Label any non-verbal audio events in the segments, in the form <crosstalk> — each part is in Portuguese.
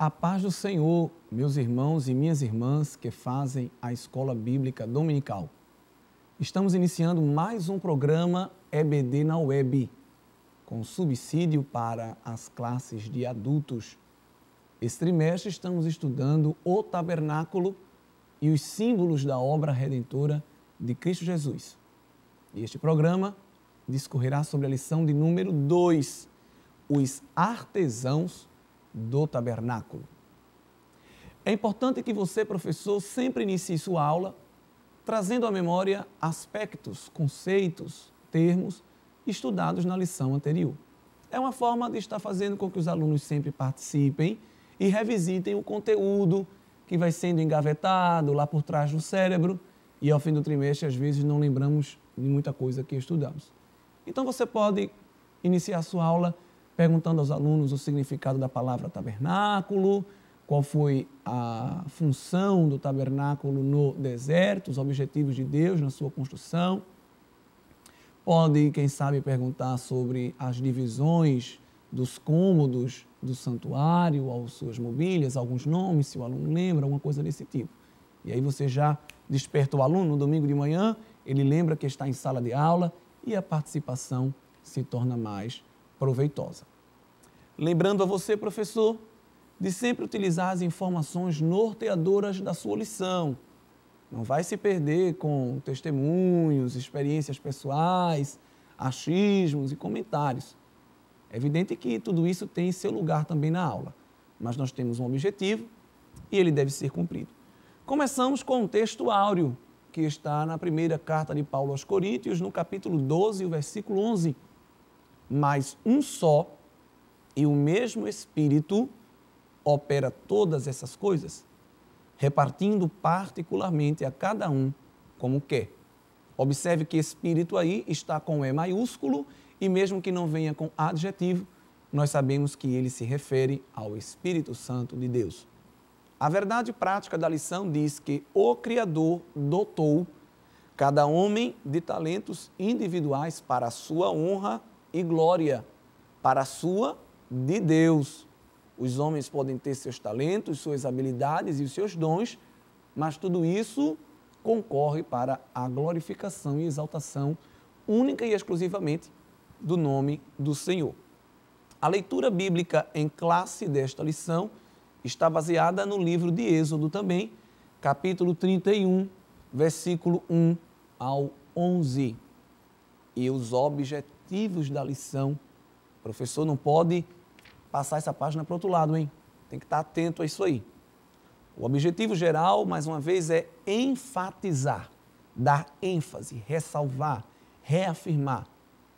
A paz do Senhor, meus irmãos e minhas irmãs que fazem a Escola Bíblica Dominical. Estamos iniciando mais um programa EBD na Web, com subsídio para as classes de adultos. Este trimestre estamos estudando o tabernáculo e os símbolos da obra redentora de Cristo Jesus. E este programa discorrerá sobre a lição de número 2, os artesãos do tabernáculo. É importante que você, professor, sempre inicie sua aula trazendo à memória aspectos, conceitos, termos estudados na lição anterior. É uma forma de estar fazendo com que os alunos sempre participem e revisitem o conteúdo que vai sendo engavetado lá por trás do cérebro e ao fim do trimestre, às vezes, não lembramos de muita coisa que estudamos. Então, você pode iniciar sua aula perguntando aos alunos o significado da palavra tabernáculo, qual foi a função do tabernáculo no deserto, os objetivos de Deus na sua construção. Pode, quem sabe, perguntar sobre as divisões dos cômodos do santuário, suas mobílias, alguns nomes, se o aluno lembra, alguma coisa desse tipo. E aí você já desperta o aluno no domingo de manhã, ele lembra que está em sala de aula e a participação se torna mais proveitosa. Lembrando a você, professor, de sempre utilizar as informações norteadoras da sua lição. Não vai se perder com testemunhos, experiências pessoais, achismos e comentários. É evidente que tudo isso tem seu lugar também na aula, mas nós temos um objetivo e ele deve ser cumprido. Começamos com o texto áureo, que está na primeira carta de Paulo aos Coríntios, no capítulo 12, o versículo 11. Mas um só e o mesmo Espírito opera todas essas coisas, repartindo particularmente a cada um como quer. Observe que Espírito aí está com E maiúsculo e, mesmo que não venha com adjetivo, nós sabemos que ele se refere ao Espírito Santo de Deus. A verdade prática da lição diz que o Criador dotou cada homem de talentos individuais para a sua honra e glória, para a sua de Deus. Os homens podem ter seus talentos, suas habilidades e os seus dons, mas tudo isso concorre para a glorificação e exaltação única e exclusivamente do nome do Senhor. A leitura bíblica em classe desta lição está baseada no livro de Êxodo também, capítulo 31, versículo 1 ao 11. E os objetivos da lição, o professor não pode passar essa página para o outro lado, hein? Tem que estar tá atento a isso aí. O objetivo geral, mais uma vez, é enfatizar, dar ênfase, ressalvar, reafirmar,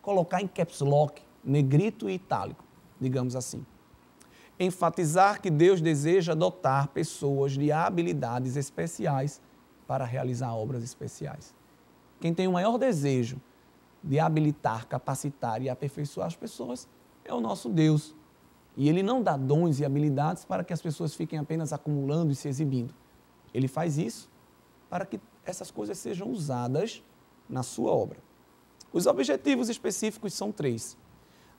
colocar em caps lock, negrito e itálico, digamos assim. Enfatizar que Deus deseja dotar pessoas de habilidades especiais para realizar obras especiais. Quem tem o maior desejo de habilitar, capacitar e aperfeiçoar as pessoas é o nosso Deus e ele não dá dons e habilidades para que as pessoas fiquem apenas acumulando e se exibindo. Ele faz isso para que essas coisas sejam usadas na sua obra. Os objetivos específicos são três: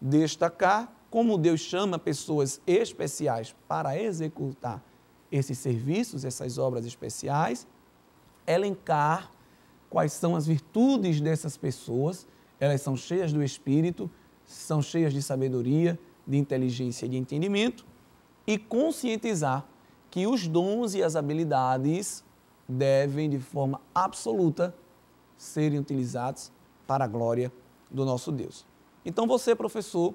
destacar como Deus chama pessoas especiais para executar esses serviços, essas obras especiais, elencar quais são as virtudes dessas pessoas, elas são cheias do espírito, são cheias de sabedoria, de inteligência e de entendimento e conscientizar que os dons e as habilidades devem, de forma absoluta, serem utilizados para a glória do nosso Deus. Então, você, professor,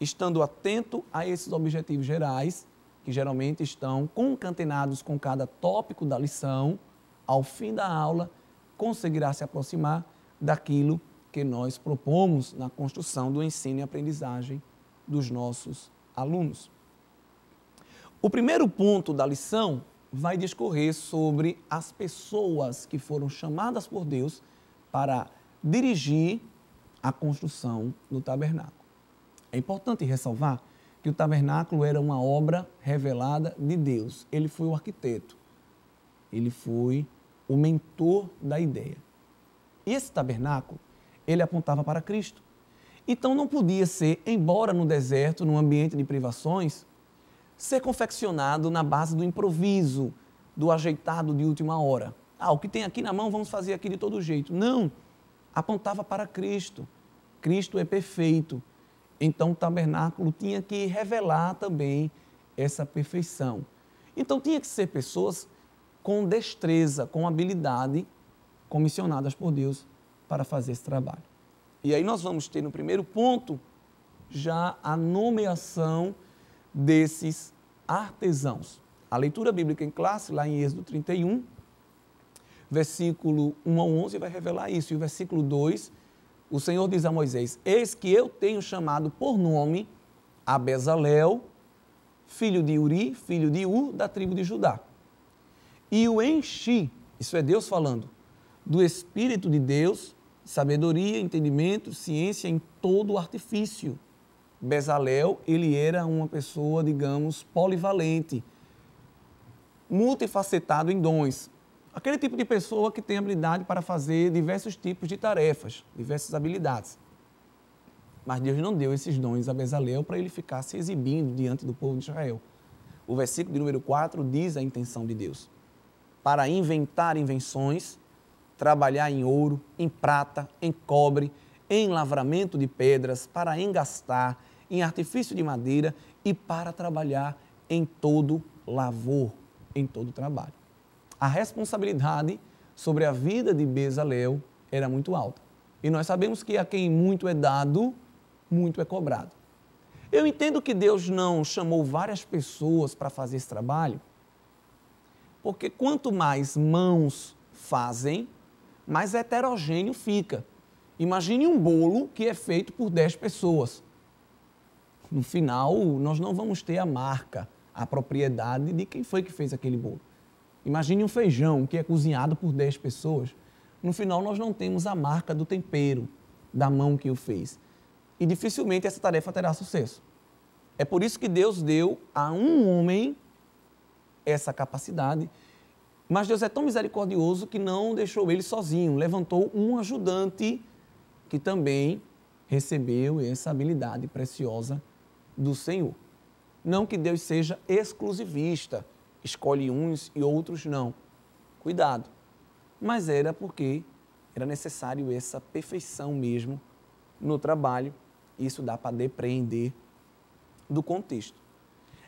estando atento a esses objetivos gerais, que geralmente estão concatenados com cada tópico da lição, ao fim da aula, conseguirá se aproximar daquilo que nós propomos na construção do ensino e aprendizagem dos nossos alunos. O primeiro ponto da lição vai discorrer sobre as pessoas que foram chamadas por Deus para dirigir a construção do tabernáculo. É importante ressalvar que o tabernáculo era uma obra revelada de Deus. Ele foi o arquiteto, ele foi o mentor da ideia. E esse tabernáculo, ele apontava para Cristo. Então não podia ser, embora no deserto, num ambiente de privações, ser confeccionado na base do improviso, do ajeitado de última hora. Ah, o que tem aqui na mão, vamos fazer aqui de todo jeito. Não. Apontava para Cristo. Cristo é perfeito. Então o tabernáculo tinha que revelar também essa perfeição. Então tinha que ser pessoas com destreza, com habilidade, comissionadas por Deus para fazer esse trabalho. E aí nós vamos ter no primeiro ponto já a nomeação desses artesãos. A leitura bíblica em classe, lá em Êxodo 31, versículo 1 a 11, vai revelar isso. E o versículo 2, o Senhor diz a Moisés: Eis que eu tenho chamado por nome a Bezalel, filho de Uri, filho de U, da tribo de Judá. E o enchi, isso é Deus falando, do Espírito de Deus sabedoria, entendimento, ciência em todo o artifício. Bezalel, ele era uma pessoa, digamos, polivalente, multifacetado em dons. Aquele tipo de pessoa que tem habilidade para fazer diversos tipos de tarefas, diversas habilidades. Mas Deus não deu esses dons a Bezalel para ele ficar se exibindo diante do povo de Israel. O versículo de número 4 diz a intenção de Deus: para inventar invenções trabalhar em ouro, em prata, em cobre, em lavramento de pedras, para engastar, em artifício de madeira e para trabalhar em todo lavor, em todo trabalho. A responsabilidade sobre a vida de Bezalel era muito alta. E nós sabemos que a quem muito é dado, muito é cobrado. Eu entendo que Deus não chamou várias pessoas para fazer esse trabalho, porque quanto mais mãos fazem, mais heterogêneo fica. Imagine um bolo que é feito por 10 pessoas. No final, nós não vamos ter a marca, a propriedade de quem foi que fez aquele bolo. Imagine um feijão que é cozinhado por 10 pessoas. No final, nós não temos a marca do tempero, da mão que o fez. E dificilmente essa tarefa terá sucesso. É por isso que Deus deu a um homem essa capacidade mas Deus é tão misericordioso que não deixou ele sozinho, levantou um ajudante que também recebeu essa habilidade preciosa do Senhor. Não que Deus seja exclusivista, escolhe uns e outros não. Cuidado. Mas era porque era necessário essa perfeição mesmo no trabalho. Isso dá para depreender do contexto.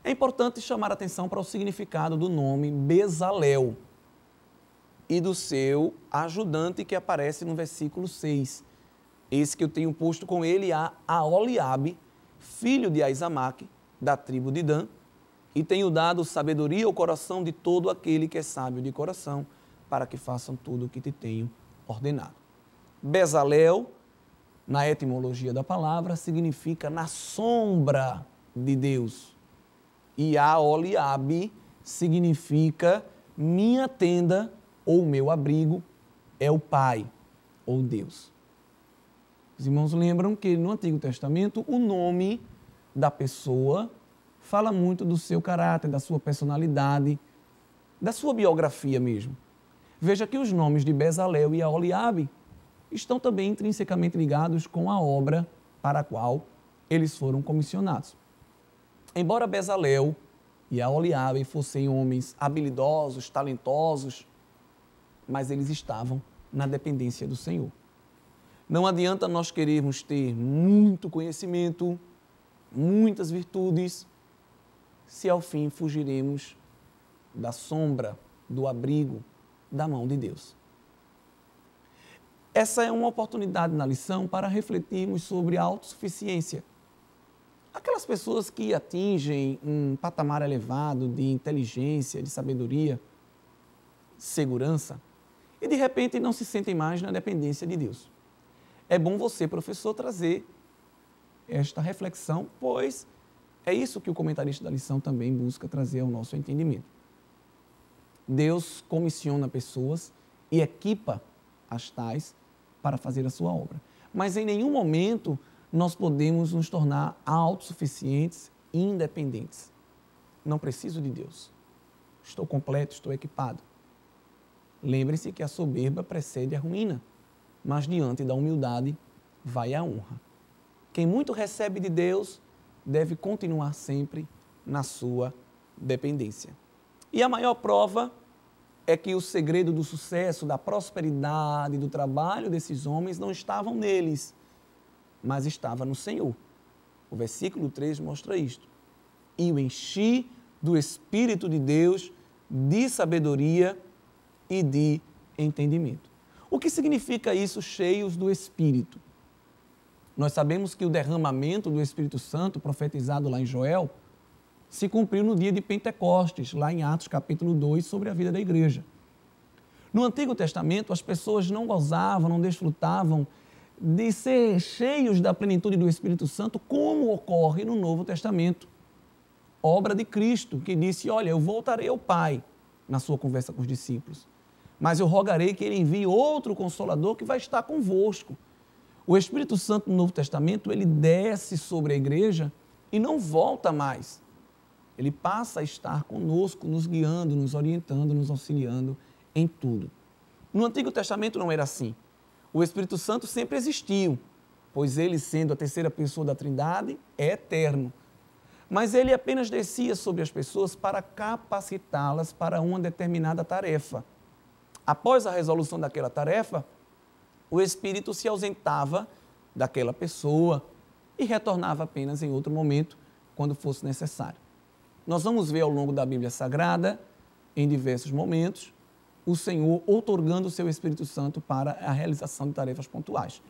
É importante chamar a atenção para o significado do nome Bezalel e do seu ajudante que aparece no versículo 6. Esse que eu tenho posto com ele a Aoliabe, filho de Aizamaque, da tribo de Dan, e tenho dado sabedoria ao coração de todo aquele que é sábio de coração, para que façam tudo o que te tenho ordenado. Bezalel, na etimologia da palavra, significa na sombra de Deus. E Aoliabe significa minha tenda ou meu abrigo é o Pai ou Deus. Os irmãos lembram que no Antigo Testamento o nome da pessoa fala muito do seu caráter, da sua personalidade, da sua biografia mesmo. Veja que os nomes de Bezalel e Aoliabe estão também intrinsecamente ligados com a obra para a qual eles foram comissionados. Embora Bezalel e Aoliabe fossem homens habilidosos, talentosos, mas eles estavam na dependência do Senhor. Não adianta nós querermos ter muito conhecimento, muitas virtudes, se ao fim fugiremos da sombra, do abrigo, da mão de Deus. Essa é uma oportunidade na lição para refletirmos sobre a autossuficiência. Aquelas pessoas que atingem um patamar elevado de inteligência, de sabedoria, segurança, e de repente não se sentem mais na dependência de Deus. É bom você, professor, trazer esta reflexão, pois é isso que o comentarista da lição também busca trazer ao nosso entendimento. Deus comissiona pessoas e equipa as tais para fazer a sua obra. Mas em nenhum momento nós podemos nos tornar autossuficientes e independentes. Não preciso de Deus. Estou completo, estou equipado. Lembre-se que a soberba precede a ruína, mas diante da humildade vai a honra. Quem muito recebe de Deus deve continuar sempre na sua dependência. E a maior prova é que o segredo do sucesso, da prosperidade, do trabalho desses homens não estavam neles, mas estava no Senhor. O versículo 3 mostra isto. E o enchi do Espírito de Deus, de sabedoria e de entendimento. O que significa isso, cheios do Espírito? Nós sabemos que o derramamento do Espírito Santo, profetizado lá em Joel, se cumpriu no dia de Pentecostes, lá em Atos capítulo 2, sobre a vida da igreja. No Antigo Testamento, as pessoas não gozavam, não desfrutavam de ser cheios da plenitude do Espírito Santo, como ocorre no Novo Testamento. Obra de Cristo, que disse: Olha, eu voltarei ao Pai, na sua conversa com os discípulos. Mas eu rogarei que ele envie outro consolador que vai estar convosco. O Espírito Santo no Novo Testamento, ele desce sobre a igreja e não volta mais. Ele passa a estar conosco, nos guiando, nos orientando, nos auxiliando em tudo. No Antigo Testamento não era assim. O Espírito Santo sempre existiu, pois ele, sendo a terceira pessoa da Trindade, é eterno. Mas ele apenas descia sobre as pessoas para capacitá-las para uma determinada tarefa. Após a resolução daquela tarefa, o espírito se ausentava daquela pessoa e retornava apenas em outro momento, quando fosse necessário. Nós vamos ver ao longo da Bíblia Sagrada, em diversos momentos, o Senhor outorgando o seu Espírito Santo para a realização de tarefas pontuais.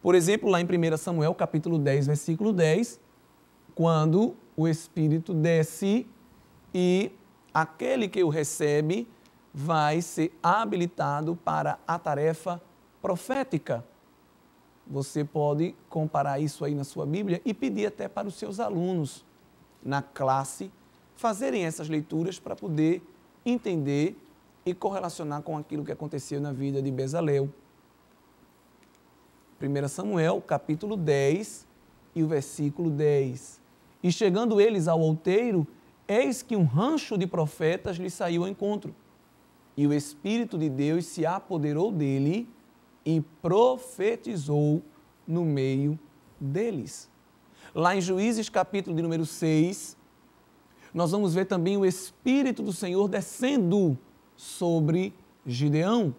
Por exemplo, lá em 1 Samuel, capítulo 10, versículo 10, quando o Espírito desce e aquele que o recebe vai ser habilitado para a tarefa profética. Você pode comparar isso aí na sua Bíblia e pedir até para os seus alunos na classe fazerem essas leituras para poder entender e correlacionar com aquilo que aconteceu na vida de Bezaleu. 1 Samuel, capítulo 10 e o versículo 10. E chegando eles ao outeiro, eis que um rancho de profetas lhe saiu ao encontro e o Espírito de Deus se apoderou dele e profetizou no meio deles. Lá em Juízes, capítulo de número 6, nós vamos ver também o Espírito do Senhor descendo sobre Gideão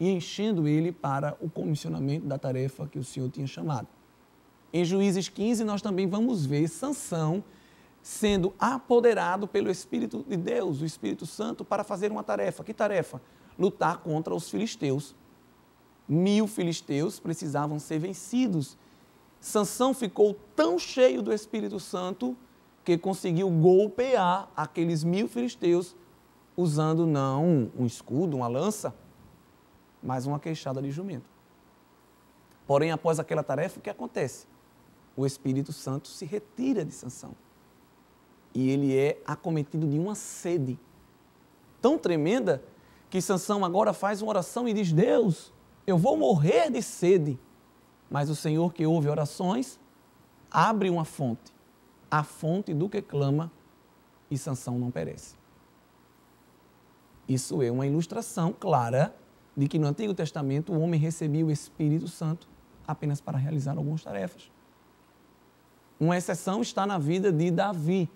e enchendo ele para o comissionamento da tarefa que o Senhor tinha chamado. Em Juízes 15, nós também vamos ver Sansão sendo apoderado pelo Espírito de Deus, o Espírito Santo, para fazer uma tarefa. Que tarefa? Lutar contra os filisteus. Mil filisteus precisavam ser vencidos. Sansão ficou tão cheio do Espírito Santo que conseguiu golpear aqueles mil filisteus usando não um escudo, uma lança, mas uma queixada de jumento. Porém, após aquela tarefa, o que acontece? O Espírito Santo se retira de Sansão e ele é acometido de uma sede tão tremenda que Sansão agora faz uma oração e diz: "Deus, eu vou morrer de sede". Mas o Senhor que ouve orações abre uma fonte, a fonte do que clama, e Sansão não perece. Isso é uma ilustração clara de que no Antigo Testamento o homem recebia o Espírito Santo apenas para realizar algumas tarefas. Uma exceção está na vida de Davi,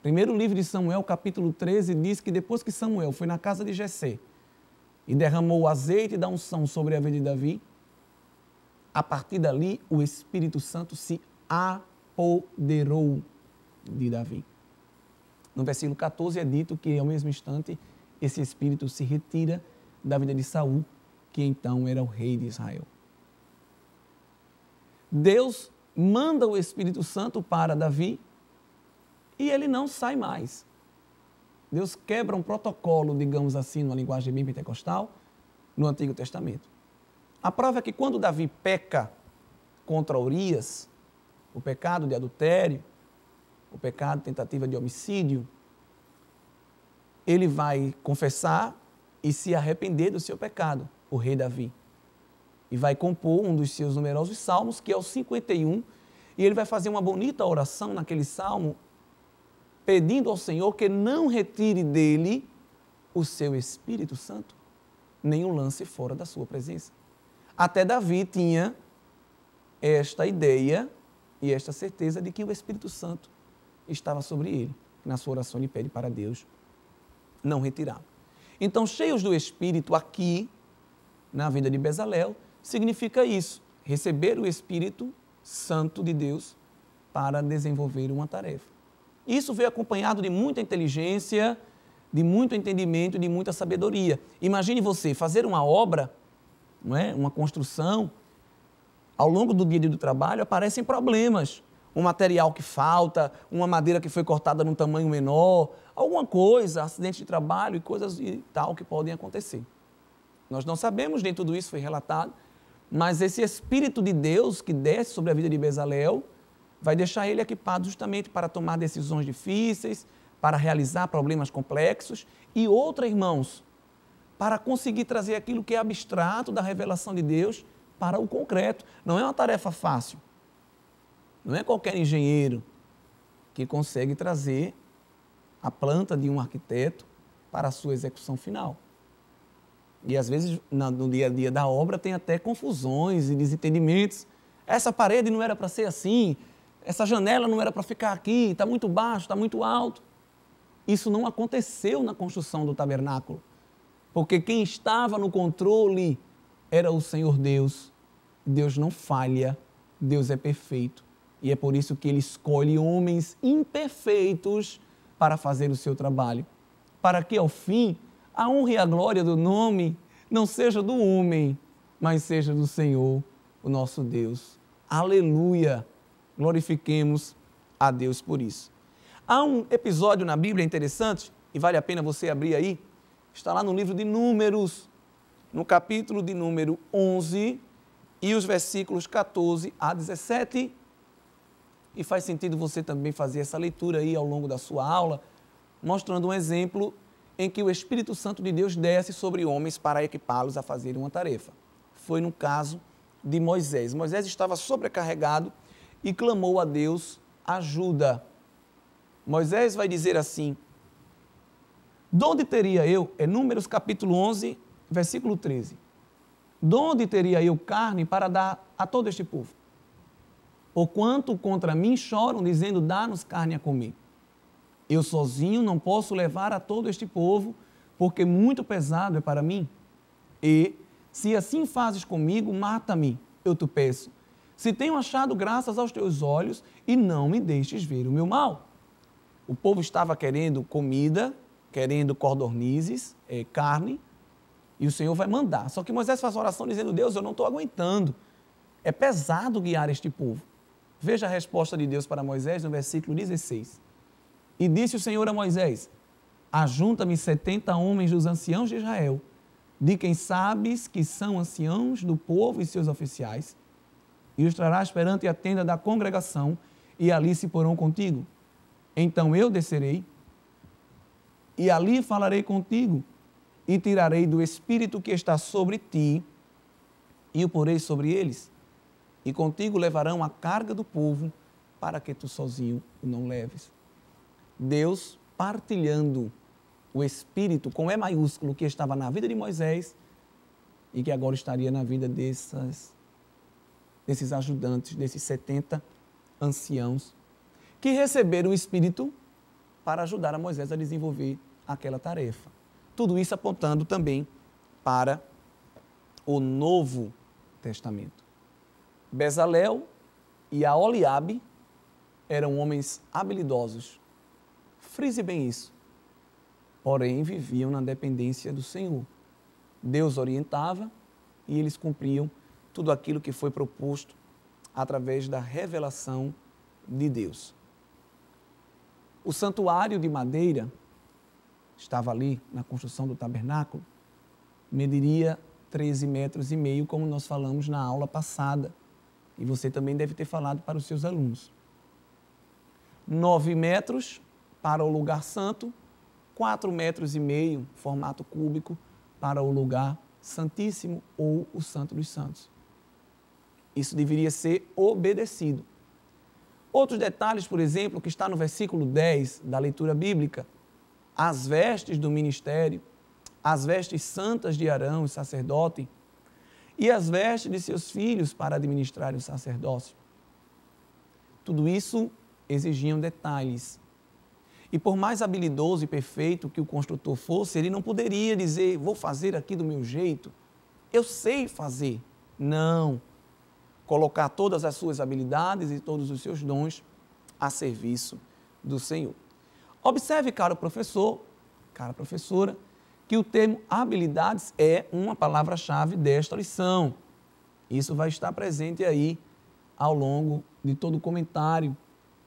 Primeiro livro de Samuel, capítulo 13, diz que depois que Samuel foi na casa de Jessé e derramou o azeite da unção sobre a vida de Davi, a partir dali o Espírito Santo se apoderou de Davi. No versículo 14 é dito que ao mesmo instante esse espírito se retira da vida de Saul, que então era o rei de Israel. Deus manda o Espírito Santo para Davi e ele não sai mais. Deus quebra um protocolo, digamos assim, numa linguagem bem pentecostal, no Antigo Testamento. A prova é que quando Davi peca contra Urias, o pecado de adultério, o pecado de tentativa de homicídio, ele vai confessar e se arrepender do seu pecado, o rei Davi. E vai compor um dos seus numerosos salmos, que é o 51, e ele vai fazer uma bonita oração naquele salmo, pedindo ao Senhor que não retire dele o seu Espírito Santo, nem o lance fora da sua presença. Até Davi tinha esta ideia e esta certeza de que o Espírito Santo estava sobre ele. Na sua oração, ele pede para Deus não retirá-lo. Então, cheios do Espírito aqui, na vida de Bezalel, significa isso: receber o Espírito Santo de Deus para desenvolver uma tarefa. Isso veio acompanhado de muita inteligência, de muito entendimento, de muita sabedoria. Imagine você fazer uma obra, não é? uma construção, ao longo do dia do trabalho aparecem problemas. Um material que falta, uma madeira que foi cortada num tamanho menor, alguma coisa, acidente de trabalho e coisas e tal que podem acontecer. Nós não sabemos, nem tudo isso foi relatado, mas esse Espírito de Deus que desce sobre a vida de Bezalel vai deixar ele equipado justamente para tomar decisões difíceis, para realizar problemas complexos e outra, irmãos, para conseguir trazer aquilo que é abstrato da revelação de Deus para o concreto. Não é uma tarefa fácil. Não é qualquer engenheiro que consegue trazer a planta de um arquiteto para a sua execução final. E às vezes, no dia a dia da obra, tem até confusões e desentendimentos. Essa parede não era para ser assim, essa janela não era para ficar aqui, está muito baixo, está muito alto. Isso não aconteceu na construção do tabernáculo, porque quem estava no controle era o Senhor Deus. Deus não falha, Deus é perfeito. E é por isso que ele escolhe homens imperfeitos para fazer o seu trabalho, para que ao fim a honra e a glória do nome não seja do homem, mas seja do Senhor, o nosso Deus. Aleluia! Glorifiquemos a Deus por isso. Há um episódio na Bíblia interessante, e vale a pena você abrir aí, está lá no livro de Números, no capítulo de número 11 e os versículos 14 a 17. E faz sentido você também fazer essa leitura aí ao longo da sua aula, mostrando um exemplo em que o Espírito Santo de Deus desce sobre homens para equipá-los a fazerem uma tarefa. Foi no caso de Moisés. Moisés estava sobrecarregado e clamou a Deus ajuda. Moisés vai dizer assim: Donde teria eu, é Números capítulo 11, versículo 13. Donde teria eu carne para dar a todo este povo? o quanto contra mim choram, dizendo: Dá-nos carne a comer. Eu sozinho não posso levar a todo este povo, porque muito pesado é para mim. E, se assim fazes comigo, mata-me, eu te peço se tenho achado graças aos teus olhos e não me deixes ver o meu mal. O povo estava querendo comida, querendo cordornizes, é, carne, e o Senhor vai mandar. Só que Moisés faz oração dizendo: Deus, eu não estou aguentando. É pesado guiar este povo. Veja a resposta de Deus para Moisés no versículo 16. E disse o Senhor a Moisés: Ajunta-me setenta homens dos anciãos de Israel, de quem sabes que são anciãos do povo e seus oficiais e os trarás perante a tenda da congregação, e ali se porão contigo. Então eu descerei, e ali falarei contigo, e tirarei do espírito que está sobre ti, e o porei sobre eles, e contigo levarão a carga do povo, para que tu sozinho o não leves. Deus partilhando o espírito com E maiúsculo que estava na vida de Moisés e que agora estaria na vida dessas desses ajudantes, desses 70 anciãos, que receberam o Espírito para ajudar a Moisés a desenvolver aquela tarefa. Tudo isso apontando também para o Novo Testamento. Bezalel e Aoliabe eram homens habilidosos. Frise bem isso. Porém, viviam na dependência do Senhor. Deus orientava e eles cumpriam tudo aquilo que foi proposto através da revelação de Deus. O santuário de madeira estava ali na construção do tabernáculo, mediria 13 metros e meio, como nós falamos na aula passada. E você também deve ter falado para os seus alunos. 9 metros para o lugar santo, 4 metros e meio, formato cúbico, para o lugar santíssimo ou o santo dos santos. Isso deveria ser obedecido. Outros detalhes, por exemplo, que está no versículo 10 da leitura bíblica, as vestes do ministério, as vestes santas de Arão, o sacerdote, e as vestes de seus filhos para administrar o sacerdócio. Tudo isso exigiam detalhes. E por mais habilidoso e perfeito que o construtor fosse, ele não poderia dizer, vou fazer aqui do meu jeito, eu sei fazer. Não colocar todas as suas habilidades e todos os seus dons a serviço do Senhor. Observe, caro professor, cara professora, que o termo habilidades é uma palavra-chave desta lição. Isso vai estar presente aí ao longo de todo o comentário,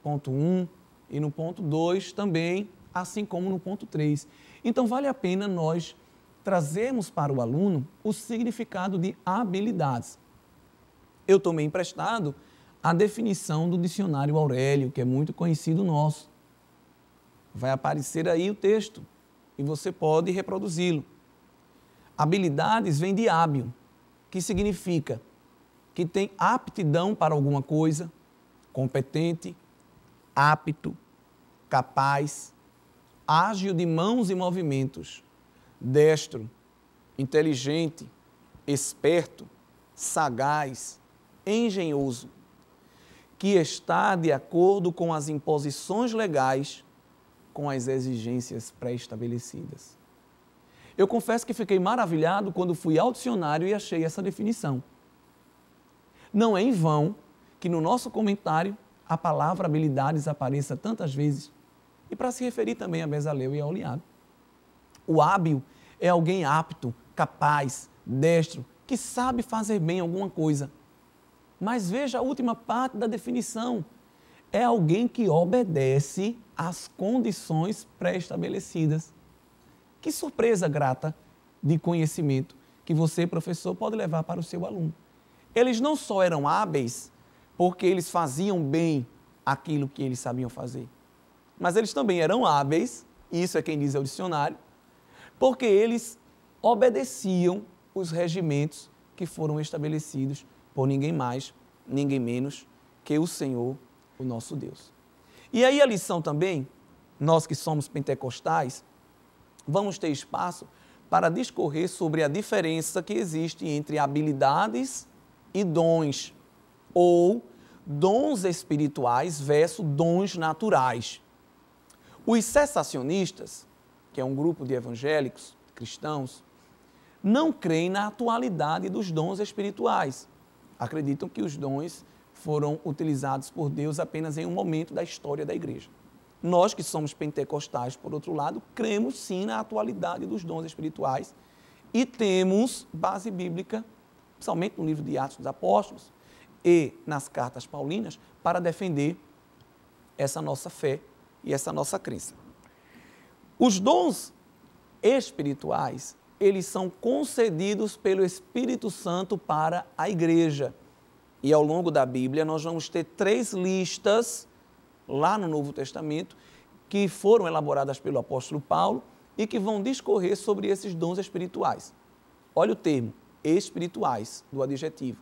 ponto 1 um, e no ponto 2 também, assim como no ponto 3. Então vale a pena nós trazermos para o aluno o significado de habilidades eu tomei emprestado a definição do dicionário Aurélio, que é muito conhecido nosso. Vai aparecer aí o texto e você pode reproduzi-lo. Habilidades vem de hábil, que significa que tem aptidão para alguma coisa, competente, apto, capaz, ágil de mãos e movimentos, destro, inteligente, esperto, sagaz, engenhoso, que está de acordo com as imposições legais, com as exigências pré-estabelecidas. Eu confesso que fiquei maravilhado quando fui ao dicionário e achei essa definição. Não é em vão que no nosso comentário a palavra habilidades apareça tantas vezes, e para se referir também a Bezaleu e a Oleado. O hábil é alguém apto, capaz, destro, que sabe fazer bem alguma coisa, mas veja a última parte da definição: é alguém que obedece às condições pré-estabelecidas. Que surpresa grata de conhecimento que você, professor, pode levar para o seu aluno. Eles não só eram hábeis porque eles faziam bem aquilo que eles sabiam fazer, mas eles também eram hábeis, isso é quem diz o dicionário, porque eles obedeciam os regimentos que foram estabelecidos por ninguém mais, ninguém menos que o Senhor, o nosso Deus. E aí a lição também, nós que somos pentecostais, vamos ter espaço para discorrer sobre a diferença que existe entre habilidades e dons, ou dons espirituais versus dons naturais. Os cessacionistas, que é um grupo de evangélicos cristãos, não creem na atualidade dos dons espirituais acreditam que os dons foram utilizados por Deus apenas em um momento da história da igreja. Nós que somos pentecostais, por outro lado, cremos sim na atualidade dos dons espirituais e temos base bíblica, principalmente no livro de Atos dos Apóstolos e nas cartas paulinas, para defender essa nossa fé e essa nossa crença. Os dons espirituais eles são concedidos pelo Espírito Santo para a igreja. E ao longo da Bíblia, nós vamos ter três listas lá no Novo Testamento que foram elaboradas pelo apóstolo Paulo e que vão discorrer sobre esses dons espirituais. Olha o termo, espirituais, do adjetivo.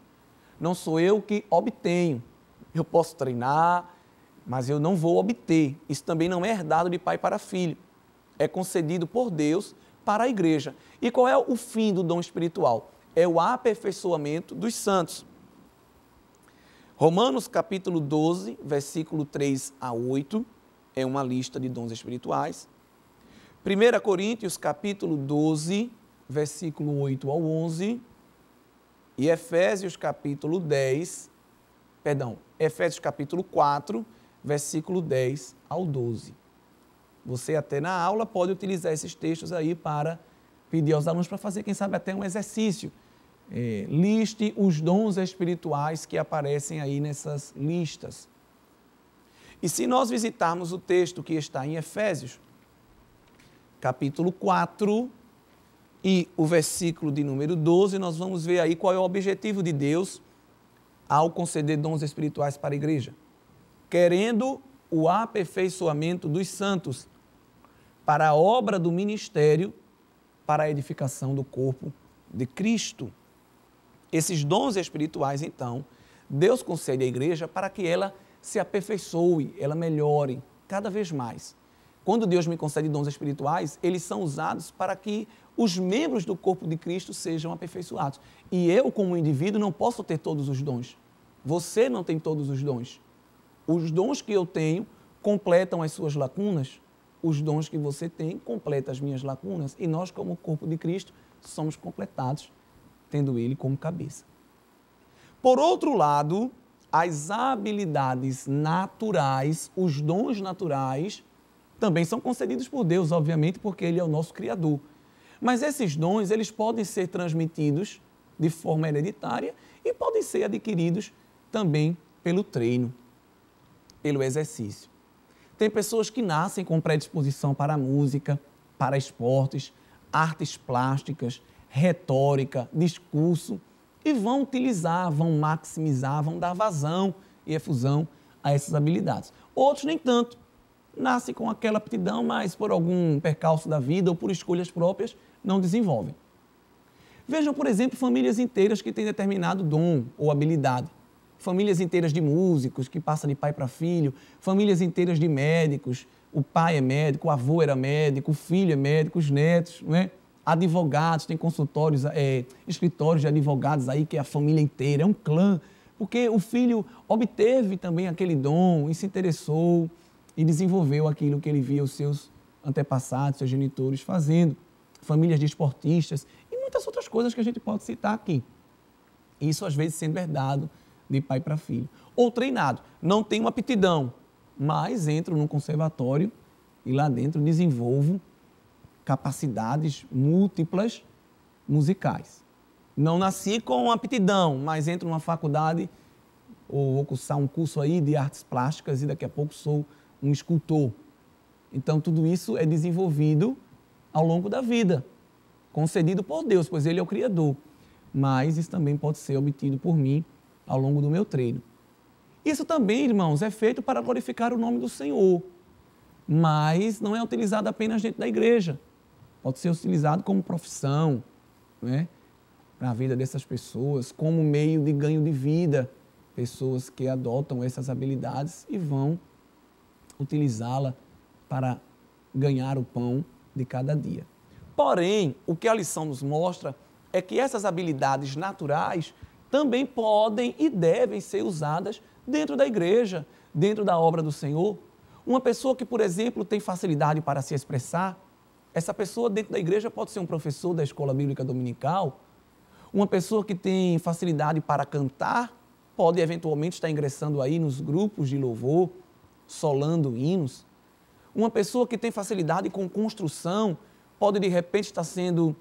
Não sou eu que obtenho. Eu posso treinar, mas eu não vou obter. Isso também não é herdado de pai para filho. É concedido por Deus para a igreja. E qual é o fim do dom espiritual? É o aperfeiçoamento dos santos. Romanos capítulo 12, versículo 3 a 8, é uma lista de dons espirituais. 1 Coríntios capítulo 12, versículo 8 ao 11, e Efésios capítulo 10, perdão, Efésios capítulo 4, versículo 10 ao 12. Você até na aula pode utilizar esses textos aí para pedir aos alunos para fazer, quem sabe, até um exercício. É, liste os dons espirituais que aparecem aí nessas listas. E se nós visitarmos o texto que está em Efésios, capítulo 4 e o versículo de número 12, nós vamos ver aí qual é o objetivo de Deus ao conceder dons espirituais para a igreja. Querendo o aperfeiçoamento dos santos, para a obra do ministério, para a edificação do corpo de Cristo. Esses dons espirituais, então, Deus concede à igreja para que ela se aperfeiçoe, ela melhore cada vez mais. Quando Deus me concede dons espirituais, eles são usados para que os membros do corpo de Cristo sejam aperfeiçoados. E eu, como indivíduo, não posso ter todos os dons. Você não tem todos os dons. Os dons que eu tenho completam as suas lacunas, os dons que você tem, completa as minhas lacunas. E nós, como corpo de Cristo, somos completados, tendo Ele como cabeça. Por outro lado, as habilidades naturais, os dons naturais, também são concedidos por Deus, obviamente, porque Ele é o nosso Criador. Mas esses dons, eles podem ser transmitidos de forma hereditária e podem ser adquiridos também pelo treino, pelo exercício. Tem pessoas que nascem com predisposição para música, para esportes, artes plásticas, retórica, discurso, e vão utilizar, vão maximizar, vão dar vazão e efusão a essas habilidades. Outros, nem tanto, nascem com aquela aptidão, mas por algum percalço da vida ou por escolhas próprias, não desenvolvem. Vejam, por exemplo, famílias inteiras que têm determinado dom ou habilidade famílias inteiras de músicos que passa de pai para filho, famílias inteiras de médicos, o pai é médico, o avô era médico, o filho é médico, os netos, não é? Advogados, tem consultórios, é, escritórios de advogados aí que é a família inteira, é um clã, porque o filho obteve também aquele dom e se interessou e desenvolveu aquilo que ele via os seus antepassados, seus genitores fazendo, famílias de esportistas e muitas outras coisas que a gente pode citar aqui. Isso às vezes sendo herdado de pai para filho. Ou treinado, não tenho aptidão, mas entro num conservatório e lá dentro desenvolvo capacidades múltiplas musicais. Não nasci com aptidão, mas entro numa faculdade ou vou cursar um curso aí de artes plásticas e daqui a pouco sou um escultor. Então tudo isso é desenvolvido ao longo da vida, concedido por Deus, pois ele é o criador. Mas isso também pode ser obtido por mim ao longo do meu treino. Isso também, irmãos, é feito para glorificar o nome do Senhor, mas não é utilizado apenas dentro da igreja. Pode ser utilizado como profissão, né? para a vida dessas pessoas, como meio de ganho de vida. Pessoas que adotam essas habilidades e vão utilizá-la para ganhar o pão de cada dia. Porém, o que a lição nos mostra é que essas habilidades naturais também podem e devem ser usadas dentro da igreja, dentro da obra do Senhor. Uma pessoa que, por exemplo, tem facilidade para se expressar, essa pessoa dentro da igreja pode ser um professor da escola bíblica dominical. Uma pessoa que tem facilidade para cantar pode eventualmente estar ingressando aí nos grupos de louvor, solando hinos. Uma pessoa que tem facilidade com construção pode de repente estar sendo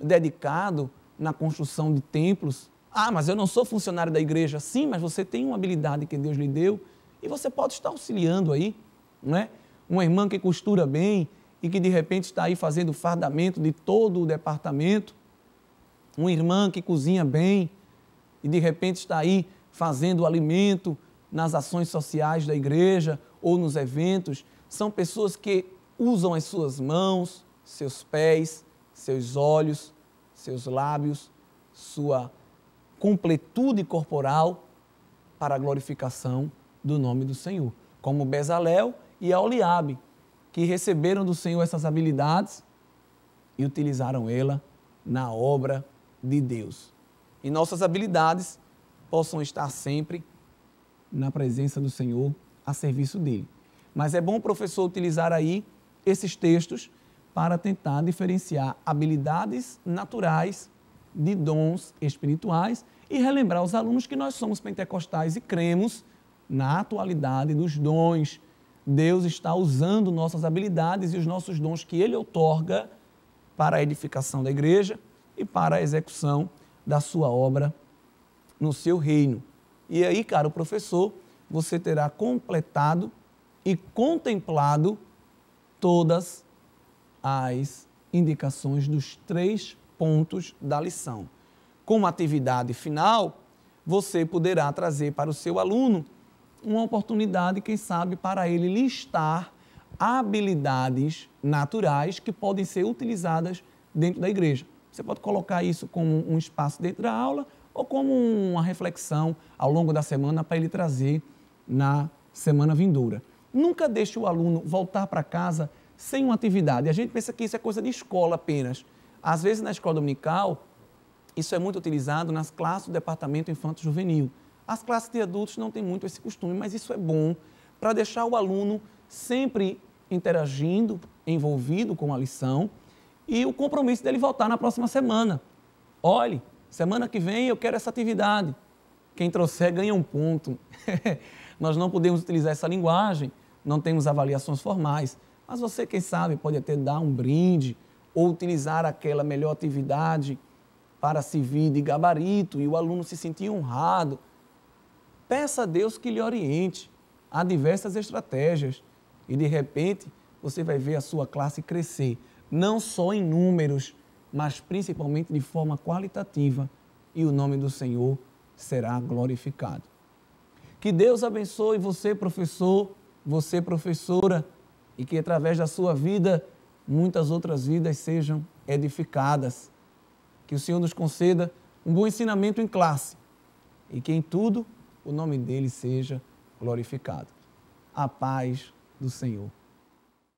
dedicado na construção de templos, ah, mas eu não sou funcionário da igreja. Sim, mas você tem uma habilidade que Deus lhe deu e você pode estar auxiliando aí, não é? Uma irmã que costura bem e que de repente está aí fazendo fardamento de todo o departamento. Uma irmã que cozinha bem e de repente está aí fazendo alimento nas ações sociais da igreja ou nos eventos. São pessoas que usam as suas mãos, seus pés, seus olhos, seus lábios, sua completude corporal para a glorificação do nome do Senhor, como Bezalel e Aoliabe, que receberam do Senhor essas habilidades e utilizaram ela na obra de Deus. E nossas habilidades possam estar sempre na presença do Senhor, a serviço dele. Mas é bom o professor utilizar aí esses textos para tentar diferenciar habilidades naturais de dons espirituais e relembrar aos alunos que nós somos pentecostais e cremos na atualidade dos dons. Deus está usando nossas habilidades e os nossos dons que Ele outorga para a edificação da igreja e para a execução da sua obra no seu reino. E aí, caro professor, você terá completado e contemplado todas as indicações dos três pontos da lição como atividade final, você poderá trazer para o seu aluno uma oportunidade, quem sabe, para ele listar habilidades naturais que podem ser utilizadas dentro da igreja. Você pode colocar isso como um espaço dentro da aula ou como uma reflexão ao longo da semana para ele trazer na semana vindoura. Nunca deixe o aluno voltar para casa sem uma atividade. A gente pensa que isso é coisa de escola apenas. Às vezes, na escola dominical, isso é muito utilizado nas classes do departamento infanto-juvenil. As classes de adultos não têm muito esse costume, mas isso é bom para deixar o aluno sempre interagindo, envolvido com a lição e o compromisso dele voltar na próxima semana. Olhe, semana que vem eu quero essa atividade. Quem trouxer ganha um ponto. <laughs> Nós não podemos utilizar essa linguagem, não temos avaliações formais, mas você, quem sabe, pode até dar um brinde ou utilizar aquela melhor atividade para se vir de gabarito e o aluno se sentir honrado. Peça a Deus que lhe oriente. Há diversas estratégias e de repente você vai ver a sua classe crescer, não só em números, mas principalmente de forma qualitativa, e o nome do Senhor será glorificado. Que Deus abençoe você, professor, você, professora, e que através da sua vida muitas outras vidas sejam edificadas. Que o Senhor nos conceda um bom ensinamento em classe e que em tudo o nome dele seja glorificado. A paz do Senhor.